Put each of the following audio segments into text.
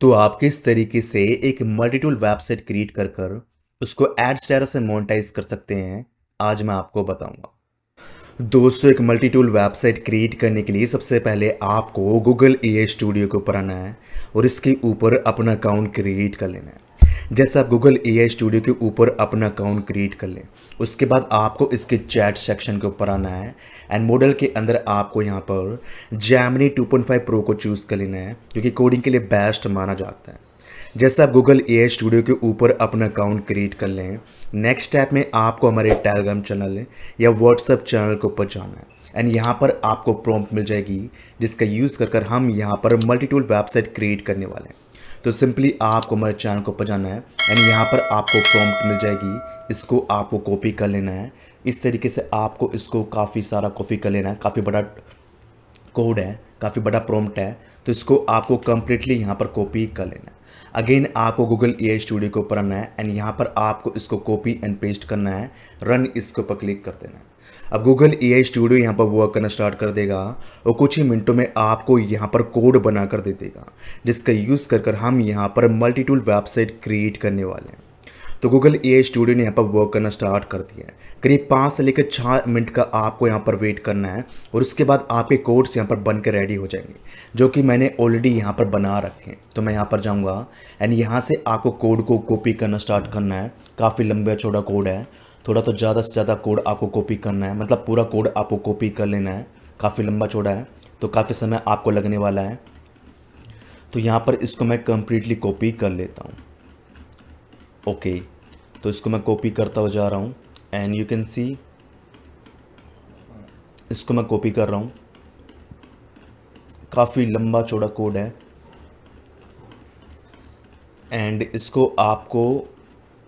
तो आप किस तरीके से एक मल्टीटूल वेबसाइट क्रिएट कर कर उसको एड्स डायरा से मोनिटाइज कर सकते हैं आज मैं आपको बताऊंगा दोस्तों एक मल्टीटूल वेबसाइट क्रिएट करने के लिए सबसे पहले आपको गूगल ए स्टूडियो के ऊपर आना है और इसके ऊपर अपना अकाउंट क्रिएट कर लेना है जैसे आप गूगल ए स्टूडियो के ऊपर अपना अकाउंट क्रिएट कर लें उसके बाद आपको इसके चैट सेक्शन के ऊपर आना है एंड मॉडल के अंदर आपको यहाँ पर जैमनी 2.5 प्रो को चूज़ कर लेना है क्योंकि कोडिंग के लिए बेस्ट माना जाता है जैसे आप गूगल ए स्टूडियो के ऊपर अपना अकाउंट क्रिएट कर लें नेक्स्ट स्टेप में आपको हमारे टेलीग्राम चैनल या व्हाट्सएप चैनल के ऊपर जाना है एंड यहाँ पर आपको प्रॉम्प्ट मिल जाएगी जिसका यूज़ कर कर हम यहाँ पर मल्टीटूल वेबसाइट क्रिएट करने वाले हैं तो सिंपली आपको हमारे चैनल को पजाना है एंड यहाँ पर आपको प्रॉम्प्ट मिल जाएगी इसको आपको कॉपी कर लेना है इस तरीके से आपको इसको काफ़ी सारा कॉपी कर लेना है काफ़ी बड़ा कोड है काफ़ी बड़ा प्रॉम्प्ट है तो इसको आपको कम्प्लीटली यहाँ पर कॉपी कर लेना है अगेन आपको गूगल ए स्टूडियो को ऊपर आना है एंड यहाँ पर आपको इसको कॉपी एंड पेस्ट करना है रन इसके ऊपर क्लिक कर देना है अब गूगल ए स्टूडियो यहाँ पर वर्क करना स्टार्ट कर देगा और कुछ ही मिनटों में आपको यहाँ पर कोड बना कर दे देगा जिसका यूज़ कर कर हम यहाँ पर मल्टीटूल वेबसाइट क्रिएट करने वाले हैं तो गूगल ए स्टूडियो ने यहाँ पर वर्क करना स्टार्ट कर दिया है करीब पाँच से लेकर छः मिनट का आपको यहाँ पर वेट करना है और उसके बाद आपके कोड्स यहाँ पर बन के रेडी हो जाएंगे जो कि मैंने ऑलरेडी यहाँ पर बना रखे हैं तो मैं यहाँ पर जाऊँगा एंड यहाँ से आपको कोड को कॉपी करना स्टार्ट करना है काफ़ी लंबा चौड़ा कोड है थोड़ा तो ज़्यादा से ज़्यादा कोड आपको कॉपी करना है मतलब पूरा कोड आपको कॉपी कर लेना है काफ़ी लंबा चौड़ा है तो काफ़ी समय आपको लगने वाला है तो यहाँ पर इसको मैं कम्प्लीटली कॉपी कर लेता हूँ ओके तो इसको मैं कॉपी करता हुआ जा रहा हूँ एंड यू कैन सी इसको मैं कॉपी कर रहा हूँ काफ़ी लंबा चौड़ा कोड है एंड इसको आपको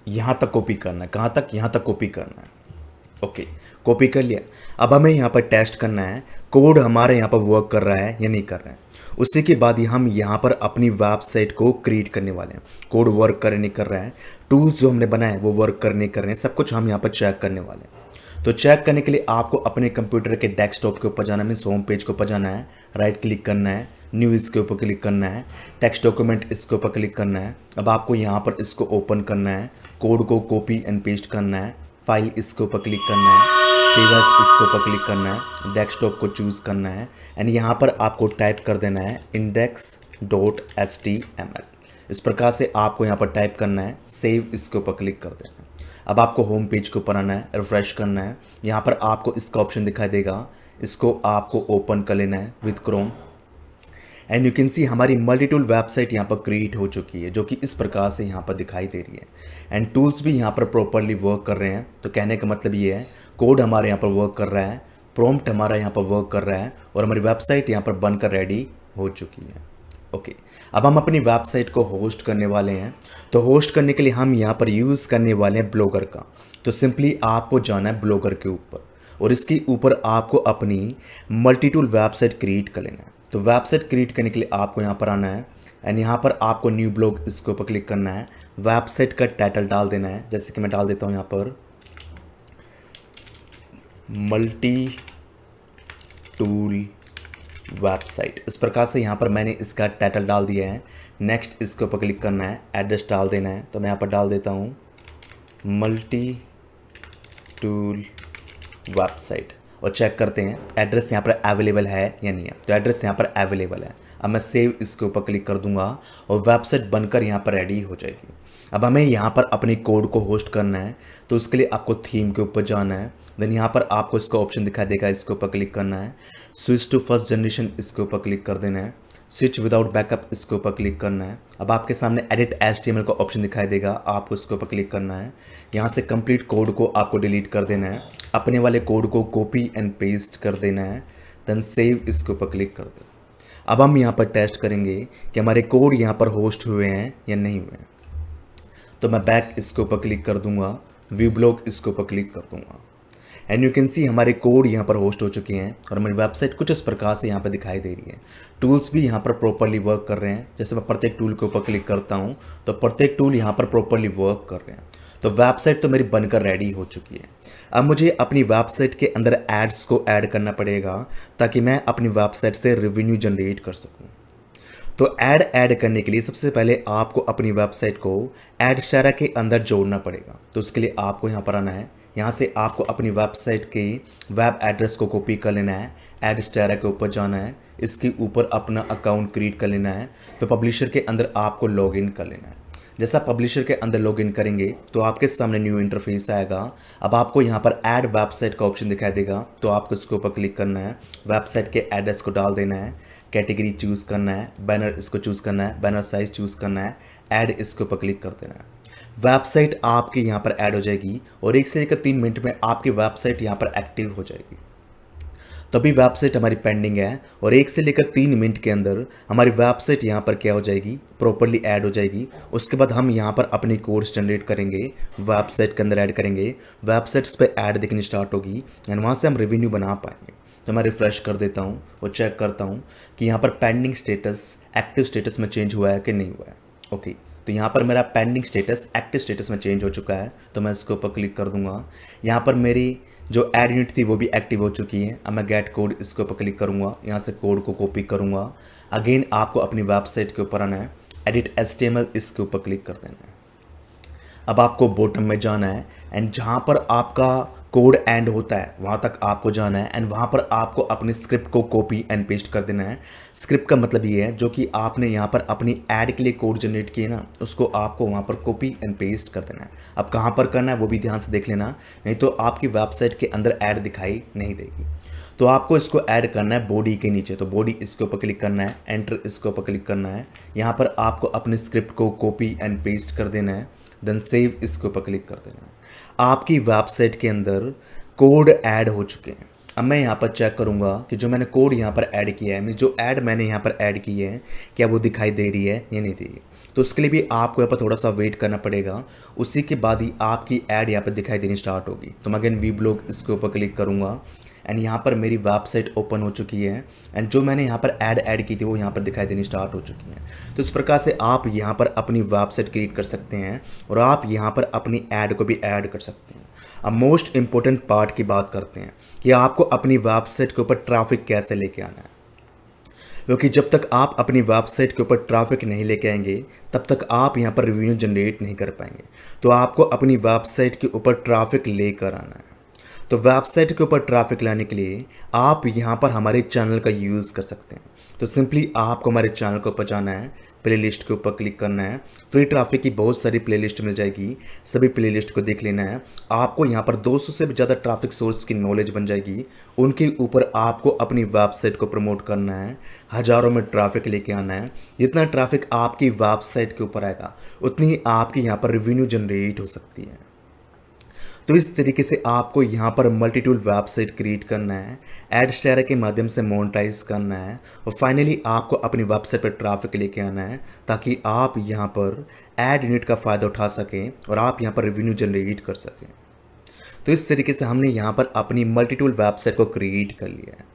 यहाँ तक कॉपी करना है कहाँ तक यहाँ तक कॉपी करना है ओके कॉपी कर लिया अब हमें यहाँ पर टेस्ट करना है कोड हमारे यहाँ पर वर्क कर रहा है या नहीं कर रहा है उसी के बाद ही हम यहाँ पर अपनी वेबसाइट को क्रिएट करने वाले हैं कोड वर्क कर नहीं कर रहा है टूल्स जो हमने बनाए वो वर्क करने कर रहे हैं सब कुछ हम यहाँ पर चेक करने वाले हैं तो चेक करने के लिए आपको अपने कंप्यूटर के डेस्कटॉप के ऊपर जाना मीन्स होम पेज के ऊपर जाना है राइट क्लिक करना है न्यू इसके ऊपर क्लिक करना है टेक्स्ट डॉक्यूमेंट इसके ऊपर क्लिक करना है अब आपको यहाँ पर इसको ओपन करना है कोड को कॉपी एंड पेस्ट करना है फाइल इसके ऊपर क्लिक करना है सेवर्स इसके ऊपर क्लिक करना है डेस्कटॉप को चूज़ करना है एंड यहाँ पर आपको टाइप कर देना है index dot H T M L इस प्रकार से आपको यहाँ पर टाइप करना है सेव इसके ऊपर क्लिक कर देना है अब आपको होम पेज के ऊपर आना है रिफ्रेश करना है यहाँ पर आपको इसका ऑप्शन दिखाई देगा इसको आपको ओपन कर लेना है with Chrome and you can see हमारी मल्टी टूल वेबसाइट यहाँ पर क्रिएट हो चुकी है जो कि इस प्रकार से यहाँ पर दिखाई दे रही है एंड टूल्स भी यहाँ पर प्रॉपरली वर्क कर रहे हैं तो कहने का मतलब ये है कोड हमारे यहाँ पर वर्क कर रहा है प्रॉम्प्ट हमारा यहाँ पर वर्क कर रहा है और हमारी वेबसाइट यहाँ पर बनकर रेडी हो चुकी है ओके अब हम अपनी वेबसाइट को होस्ट करने वाले हैं तो होस्ट करने के लिए हम यहाँ पर यूज़ करने वाले हैं ब्लॉगर का तो सिंपली आपको जाना है ब्लॉगर के ऊपर और इसके ऊपर आपको अपनी मल्टीटूल वेबसाइट क्रिएट कर लेना है तो वेबसाइट क्रिएट करने के लिए आपको यहाँ पर आना है एंड यहाँ पर आपको न्यू ब्लॉग इसके ऊपर क्लिक करना है वेबसाइट का टाइटल डाल देना है जैसे कि मैं डाल देता हूँ यहाँ पर मल्टी टूल वेबसाइट इस प्रकार से यहाँ पर मैंने इसका टाइटल डाल दिया है नेक्स्ट इसके ऊपर क्लिक करना है एड्रेस डाल देना है तो मैं यहाँ पर डाल देता हूँ मल्टी टूल वेबसाइट और चेक करते हैं एड्रेस यहाँ पर अवेलेबल है या नहीं है तो एड्रेस यहाँ पर अवेलेबल है अब मैं सेव इसके ऊपर क्लिक कर दूंगा और वेबसाइट बनकर यहाँ पर रेडी हो जाएगी अब हमें यहाँ पर अपने कोड को होस्ट करना है तो उसके लिए आपको थीम के ऊपर जाना है देन यहाँ पर आपको इसका ऑप्शन दिखाई देगा इसके ऊपर क्लिक करना है स्विच टू फर्स्ट जनरेशन इसके ऊपर क्लिक कर देना है स्विच विदाउट बैकअप इसके ऊपर क्लिक करना है अब आपके सामने एडिट एच का ऑप्शन दिखाई देगा आपको इसके ऊपर क्लिक करना है यहाँ से कंप्लीट कोड को आपको डिलीट कर देना है अपने वाले कोड को कॉपी एंड पेस्ट कर देना है देन सेव इसके ऊपर क्लिक कर देना अब हम यहाँ पर टेस्ट करेंगे कि हमारे कोड यहाँ पर होस्ट हुए हैं या नहीं हुए हैं तो मैं बैक इसके ऊपर क्लिक कर दूंगा व्यू ब्लॉक इसके ऊपर क्लिक कर दूंगा एंड यू कैन सी हमारे कोड यहाँ पर होस्ट हो चुके हैं और हमारी वेबसाइट कुछ इस प्रकार से यहाँ पर दिखाई दे रही है टूल्स भी यहाँ पर प्रॉपरली वर्क कर रहे हैं जैसे मैं प्रत्येक टूल के ऊपर क्लिक करता हूँ तो प्रत्येक टूल यहाँ पर प्रॉपरली वर्क कर रहे हैं तो वेबसाइट तो मेरी बनकर रेडी हो चुकी है अब मुझे अपनी वेबसाइट के अंदर एड्स को ऐड करना पड़ेगा ताकि मैं अपनी वेबसाइट से रेवेन्यू जनरेट कर सकूँ तो ऐड ऐड करने के लिए सबसे पहले आपको अपनी वेबसाइट को एड शारा के अंदर जोड़ना पड़ेगा तो उसके लिए आपको यहाँ पर आना है यहाँ से आपको अपनी वेबसाइट के वेब एड्रेस को कॉपी कर लेना है एड स्टेरा के ऊपर जाना है इसके ऊपर अपना अकाउंट क्रिएट कर लेना है तो पब्लिशर के अंदर आपको लॉगिन कर लेना है जैसा पब्लिशर के अंदर लॉगिन करेंगे तो आपके सामने न्यू इंटरफेस आएगा अब आपको यहाँ पर ऐड वेबसाइट का ऑप्शन दिखाई देगा तो आपको इसके ऊपर क्लिक करना है वेबसाइट के एड्रेस को डाल देना है कैटेगरी चूज़ करना है बैनर इसको चूज़ करना है बैनर साइज चूज़ करना है ऐड इसके ऊपर क्लिक कर देना है वेबसाइट आपके यहाँ पर ऐड हो जाएगी और एक से लेकर तीन मिनट में आपकी वेबसाइट यहाँ पर एक्टिव हो जाएगी तो अभी वेबसाइट हमारी पेंडिंग है और एक से लेकर तीन मिनट के अंदर हमारी वेबसाइट यहाँ पर क्या हो जाएगी प्रॉपरली ऐड हो जाएगी उसके बाद हम यहाँ पर अपने कोर्स जनरेट करेंगे वेबसाइट के अंदर ऐड करेंगे वेबसाइट्स पर ऐड दिखनी स्टार्ट होगी एंड वहाँ से हम रेवेन्यू बना पाएंगे तो मैं रिफ़्रेश कर देता हूँ और चेक करता हूँ कि यहाँ पर पेंडिंग स्टेटस एक्टिव स्टेटस में चेंज हुआ है कि नहीं हुआ है ओके okay. तो यहाँ पर मेरा पेंडिंग स्टेटस एक्टिव स्टेटस में चेंज हो चुका है तो मैं इसके ऊपर क्लिक कर दूंगा यहाँ पर मेरी जो एड यूनिट थी वो भी एक्टिव हो चुकी है अब मैं गेट कोड इसके ऊपर क्लिक करूँगा यहाँ से कोड को कॉपी करूँगा अगेन आपको अपनी वेबसाइट के ऊपर आना है एडिट एस इसके ऊपर क्लिक कर देना है अब आपको बॉटम में जाना है एंड जहाँ पर आपका कोड एंड होता है वहाँ तक आपको जाना है एंड वहाँ पर आपको अपनी स्क्रिप्ट को कॉपी एंड पेस्ट कर देना है स्क्रिप्ट का मतलब ये है जो कि आपने यहाँ पर अपनी ऐड के लिए कोड जनरेट किए ना उसको आपको वहाँ पर कॉपी एंड पेस्ट कर देना है अब कहाँ पर करना है वो भी ध्यान से देख लेना नहीं तो आपकी वेबसाइट के अंदर ऐड दिखाई नहीं देगी तो आपको इसको ऐड करना है बॉडी के नीचे तो बॉडी इसके ऊपर क्लिक करना है एंटर इसके ऊपर क्लिक करना है यहाँ पर आपको अपने स्क्रिप्ट को कॉपी एंड पेस्ट कर देना है देन सेव इसके ऊपर क्लिक कर देना आपकी वेबसाइट के अंदर कोड ऐड हो चुके हैं अब मैं यहाँ पर चेक करूँगा कि जो मैंने कोड यहाँ पर ऐड किया है मीन जो ऐड मैंने यहाँ पर ऐड की है क्या वो दिखाई दे रही है या नहीं दे रही तो उसके लिए भी आपको यहाँ पर थोड़ा सा वेट करना पड़ेगा उसी के बाद ही आपकी ऐड यहाँ पर दिखाई देनी स्टार्ट होगी तो मैं अगेन वी ब्लॉग इसके ऊपर क्लिक करूँगा एंड यहाँ पर मेरी वेबसाइट ओपन हो चुकी है एंड जो मैंने यहाँ पर ऐड ऐड की थी वो यहाँ पर दिखाई देनी स्टार्ट हो चुकी है तो इस प्रकार से आप यहाँ पर अपनी वेबसाइट क्रिएट कर सकते हैं और आप यहाँ पर अपनी ऐड को भी ऐड कर सकते हैं अब मोस्ट इम्पोर्टेंट पार्ट की बात करते हैं कि आपको अपनी वेबसाइट के ऊपर ट्राफिक कैसे लेके आना है क्योंकि जब तक आप अपनी वेबसाइट के ऊपर ट्रैफिक नहीं लेके आएंगे तब तक आप यहाँ पर रिव्यू जनरेट नहीं कर पाएंगे तो आपको अपनी वेबसाइट के ऊपर ट्रैफिक लेकर आना है तो वेबसाइट के ऊपर ट्रैफिक लाने के लिए आप यहाँ पर हमारे चैनल का यूज़ कर सकते हैं तो सिंपली आपको हमारे चैनल को ऊपर जाना है प्लेलिस्ट के ऊपर क्लिक करना है फ्री ट्रैफिक की बहुत सारी प्लेलिस्ट मिल जाएगी सभी प्लेलिस्ट को देख लेना है आपको यहाँ पर 200 से भी ज़्यादा ट्रैफिक सोर्स की नॉलेज बन जाएगी उनके ऊपर आपको अपनी वेबसाइट को प्रमोट करना है हज़ारों में ट्रैफिक लेके आना है जितना ट्रैफिक आपकी वेबसाइट के ऊपर आएगा उतनी आपकी यहाँ पर रेवेन्यू जनरेट हो सकती है तो इस तरीके से आपको यहाँ पर मल्टीटूल वेबसाइट क्रिएट करना है एड शेयर के माध्यम से मोनिटाइज करना है और फाइनली आपको अपनी वेबसाइट पर ट्रैफिक लेके आना है ताकि आप यहाँ पर एड यूनिट का फ़ायदा उठा सकें और आप यहाँ पर रेवेन्यू जनरेट कर सकें तो इस तरीके से हमने यहाँ पर अपनी मल्टीटूल वेबसाइट को क्रिएट कर लिया है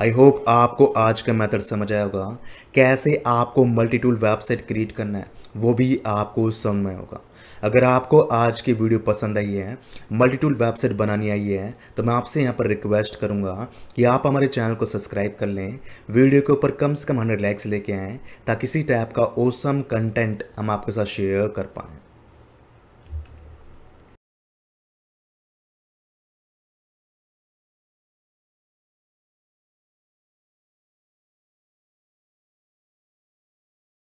आई होप आपको आज का मेथड समझ आया होगा कैसे आपको मल्टीटूल वेबसाइट क्रिएट करना है वो भी आपको समझ में होगा अगर आपको आज की वीडियो पसंद आई है मल्टीटूल वेबसाइट बनानी आई है तो मैं आपसे यहाँ पर रिक्वेस्ट करूँगा कि आप हमारे चैनल को सब्सक्राइब कर लें वीडियो के ऊपर कम से कम हंड्रेड लाइक्स लेके आएँ ताकि इसी टाइप का ओसम कंटेंट हम आपके साथ शेयर कर पाएँ